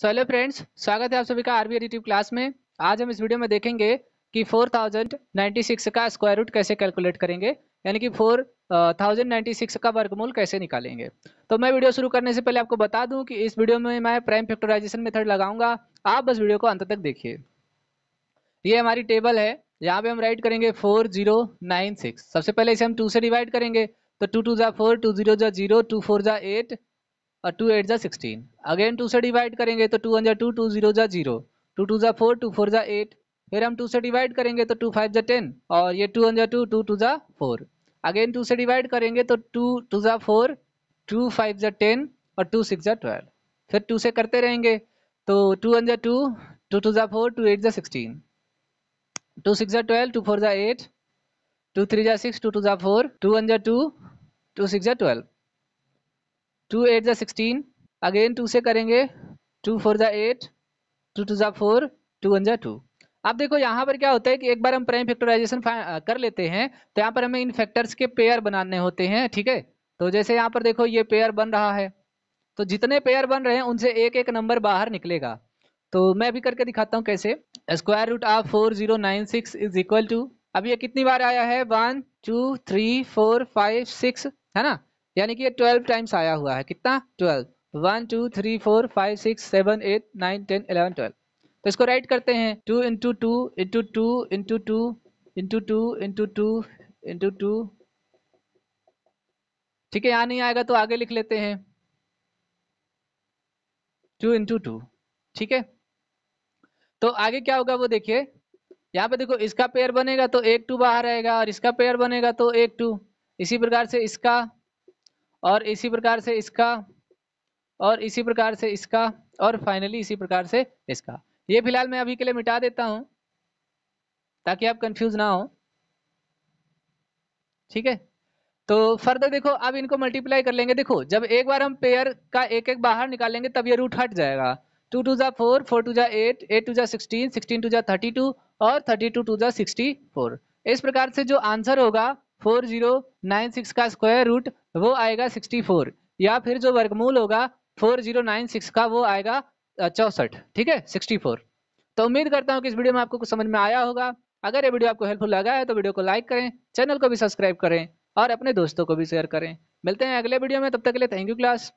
so hello friends स्वागत है आप सभी का आरबी एडिटिव क्लास में आज हम इस वीडियो में देखेंगे कि 4096 का स्क्वायर रूट कैसे कैलकुलेट करेंगे यानी कि 4096 uh, का वर्गमूल कैसे निकालेंगे तो मैं वीडियो शुरू करने से पहले आपको बता दूं कि इस वीडियो में मैं प्राइम फैक्टराइजेशन मेथड लगाऊंगा आप बस वीडियो को अंत तक देखिए ये हमारी टेबल है यहाँ पे हम राइट करेंगे फोर सबसे पहले इसे हम टू से डिवाइड करेंगे तो टू टू जा फोर टू जीरो जा जीरो टू फोर जा एट और टू एट जा सिक्सटीन अगेन टू से डिवाइड करेंगे तो टू वन जा टू टू जीरो जा जीरो टू टू जा फोर टू फोर जा एट फिर हम टू से डिवाइड करेंगे तो टू फाइव जा टेन और ये टू वन जा टू टू टू जा फोर अगेन टू से डिवाइड करेंगे तो टू टू जा फोर टू फाइव जा टेन और टू सिक्स जा ट्वेल्व फिर टू से करते रहेंगे तो टू वन जा टू टू टू जा फोर टू एट जा सिक्सटीन टू सिक्स जा ट्वेल्व टू फोर जा एट टू थ्री जा सिक्स टू टू जा फोर टू वन जा टू टू सिक्स जा ट्वेल्व टू एट ज़ा सिक्सटीन अगेन टू से करेंगे टू फोर ज़ा एट टू टू ज़ा फोर टू वन ज़ा टू अब देखो यहाँ पर क्या होता है कि एक बार हम प्राइम फैक्टराइजेशन कर लेते हैं तो यहाँ पर हमें इन फैक्टर्स के पेयर बनाने होते हैं ठीक है तो जैसे यहाँ पर देखो ये पेयर बन रहा है तो जितने पेयर बन रहे हैं उनसे एक एक नंबर बाहर निकलेगा तो मैं भी करके दिखाता हूँ कैसे square root of four zero nine six is equal to अब ये कितनी बार आया है one two three four five six है ना यानी कि ये ट्वेल्व टाइम्स आया हुआ है कितना twelve one two three four five six seven eight nine ten eleven twelve तो इसको राइट करते हैं two into two into two into two into two into two into two ठीक है यहाँ नहीं आएगा तो आगे लिख लेते हैं टू इंटू टू ठीक है तो आगे क्या होगा वो देखिए यहाँ पे देखो इसका पेयर बनेगा तो एक टू बाहर आएगा और इसका पेयर बनेगा तो एक टू इसी प्रकार से इसका और इसी प्रकार से इसका और इसी प्रकार से इसका और फाइनली इसी प्रकार से इसका ये फिलहाल मैं अभी के लिए मिटा देता हूं ताकि आप कंफ्यूज ना हो ठीक है तो फर्दर देखो अब इनको मल्टीप्लाई कर लेंगे देखो जब एक बार हम पेयर का एक एक बाहर निकालेंगे तब ये रूट हट जाएगा टू टू जा फोर फोर टू जा एट एट टू जा सिक्सटीन सिक्सटीन टू जा थर्टी टू और थर्टी टू टू जा सिक्सटी फोर इस प्रकार से जो आंसर होगा फोर जीरो नाइन सिक्स का स्क्वायर रूट वो आएगा सिक्सटी फोर या फिर जो वर्गमूल होगा फोर जीरो नाइन सिक्स का वो आएगा चौसठ ठीक है सिक्सटी फोर तो उम्मीद करता हूँ कि इस वीडियो में आपको कुछ समझ में आया होगा अगर ये वीडियो आपको हेल्पफुल लगा है तो वीडियो को लाइक करें चैनल को भी सब्सक्राइब करें और अपने दोस्तों को भी शेयर करें मिलते हैं अगले वीडियो में तब तक के लिए थैंक यू क्लास